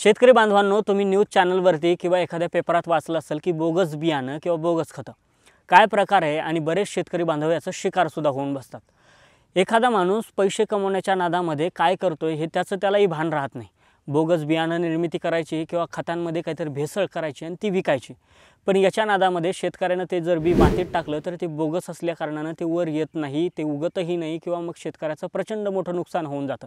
शेतकरी बांधवांनो तुम्ही न्यूज चॅनलवरती किंवा एखाद्या पेपरात वाचलं असेल की बोगस बियाणं किंवा बोगस खतं काय प्रकार आहे आणि बरेच शेतकरी बांधव याचा शिकारसुद्धा होऊन बसतात एखादा माणूस पैसे कमवण्याच्या नादामध्ये काय करतो आहे हे त्याचं त्यालाही भान राहत नाही बोगस बियाणं निर्मिती करायची किंवा खतांमध्ये काहीतरी भेसळ करायची आणि ती विकायची पण याच्या नादामध्ये शेतकऱ्यानं ते जर बी मातीत टाकलं तर ते बोगस असल्या कारणानं ते वर येत नाही ते उगतही नाही किंवा मग शेतकऱ्याचं प्रचंड मोठं नुकसान होऊन जातं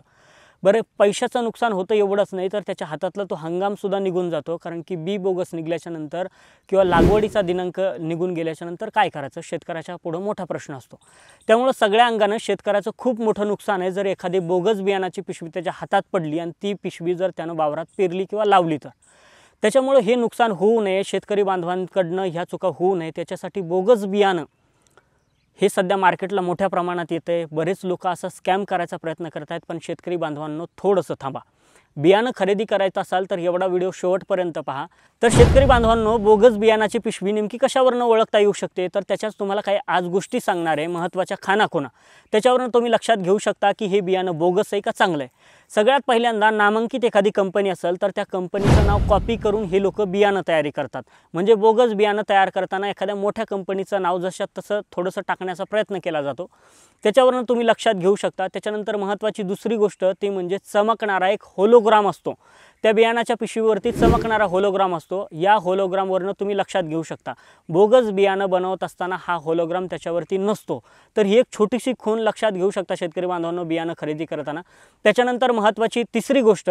बरं पैशाचं नुकसान होतं एवढंच नाही तर त्याच्या हातातला तो हंगामसुद्धा निघून जातो कारण की बी बोगस निघल्याच्यानंतर किंवा लागवडीचा दिनांक निघून गेल्याच्यानंतर काय करायचं शेतकऱ्याच्या पुढं मोठा प्रश्न असतो त्यामुळं सगळ्या अंगानं शेतकऱ्याचं खूप मोठं नुकसान आहे जर एखादी बोगस बियाणाची पिशवी त्याच्या हातात पडली आणि ती पिशवी जर त्यानं वावरात पेरली किंवा लावली तर त्याच्यामुळं हे नुकसान होऊ नये शेतकरी बांधवांकडनं ह्या चुका होऊ नये त्याच्यासाठी बोगस बियाणं हे सध्या मार्केटला मोठ्या प्रमाणात येतं आहे बरेच लोक असा स्कॅम करायचा प्रयत्न करत आहेत पण शेतकरी बांधवांनो थोडंसं थांबा बियाणं खरेदी करायचं असाल तर एवढा व्हिडिओ शेवटपर्यंत पहा तर शेतकरी बांधवांनो बोगस बियाणाची पिशवी नेमकी कशावरनं ओळखता येऊ शकते तर त्याच्याच तुम्हाला काही आज गोष्टी सांगणार आहे महत्त्वाच्या खानाखुणा त्याच्यावरनं तुम्ही लक्षात घेऊ शकता की हे बियाणं बोगस आहे का चांगलं आहे सगळ्यात पहिल्यांदा नामांकित एखादी कंपनी असेल तर त्या कंपनीचं नाव कॉपी करून हे लोक बियाणं तयारी करतात म्हणजे बोगस बियाणं तयार करताना एखाद्या मोठ्या कंपनीचं नाव जशा तसं थोडंसं टाकण्याचा प्रयत्न केला जातो त्याच्यावरून तुम्ही लक्षात घेऊ शकता त्याच्यानंतर महत्त्वाची दुसरी गोष्ट ती म्हणजे चमकणारा एक होलोग्राम असतो त्या बियाणाच्या पिशवीवरती चमकणारा होलोग्राम असतो या होलोग्रामवरनं तुम्ही लक्षात घेऊ शकता बोगस बियाणं बनवत असताना हा होलोग्राम त्याच्यावरती नसतो तर ही एक छोटीशी खून लक्षात घेऊ शकता शेतकरी बांधवांनो बियाणं खरेदी करताना त्याच्यानंतर महत्त्वाची तिसरी गोष्ट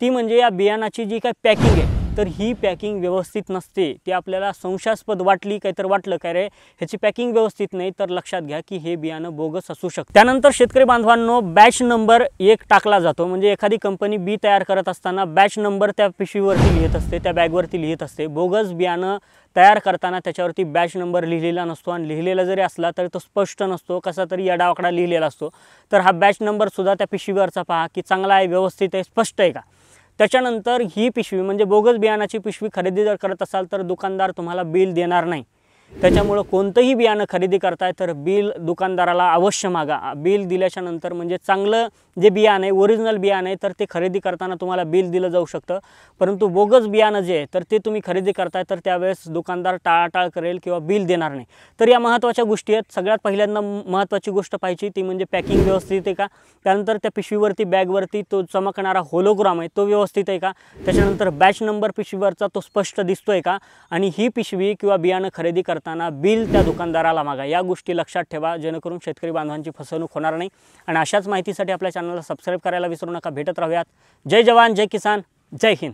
ती म्हणजे या बियाणाची जी काय पॅकिंग आहे तर ही पॅकिंग व्यवस्थित नसते ती आपल्याला संशयास्पद वाटली काय तर वाटलं काय रे ह्याची पॅकिंग व्यवस्थित नाही तर लक्षात घ्या की हे बियाणं बोगस असू शकतं त्यानंतर शेतकरी बांधवांनो बॅच नंबर एक टाकला जातो म्हणजे एखादी कंपनी बी तयार करत असताना बॅच नंबर त्या पिशवीवरती लिहित असते त्या बॅगवरती लिहित असते बोगस बियाणं तयार करताना त्याच्यावरती बॅच नंबर लिहिलेला नसतो आणि लिहिलेला जरी असला तरी तो स्पष्ट नसतो कसा तरी यडावाकडा लिहिलेला असतो तर हा बॅच नंबरसुद्धा त्या पिशवीवरचा पहा की चांगला आहे व्यवस्थित आहे स्पष्ट आहे का त्याच्यानंतर ही पिशवी म्हणजे बोगस बियाणाची पिशवी खरेदी जर करत असाल तर दुकानदार तुम्हाला बिल देणार नाही त्याच्यामुळं कोणतंही बियाणं खरेदी करताय तर बिल दुकानदाराला अवश्य मागा बिल दिल्याच्या नंतर म्हणजे चांगलं जे बियाणं आहे ओरिजिनल बियाणं आहे तर ते खरेदी करताना तुम्हाला बिल दिलं जाऊ शकतं परंतु बोगस बियाणं जे आहे तर ते तुम्ही खरेदी करताय तर त्यावेळेस दुकानदार टाळाटाळ करेल किंवा बिल देणार नाही तर या महत्त्वाच्या गोष्टी आहेत सगळ्यात पहिल्यांदा महत्त्वाची गोष्ट पाहिजे ती म्हणजे पॅकिंग व्यवस्थित आहे का त्यानंतर त्या पिशवीवरती बॅगवरती तो चमकणारा होलोग्राम आहे तो व्यवस्थित आहे का त्याच्यानंतर बॅच नंबर पिशवीवरचा तो स्पष्ट दिसतो आहे का आणि ही पिशवी किंवा बियाणं खरेदी करता करताना बिल त्या दुकानदाराला मागा या गोष्टी लक्षात ठेवा जेणेकरून शेतकरी बांधवांची फसवणूक होणार नाही आणि अशाच माहितीसाठी आपल्या चॅनलला सबस्क्राईब करायला विसरू नका भेटत राहूयात जय जवान जय किसान जय हिंद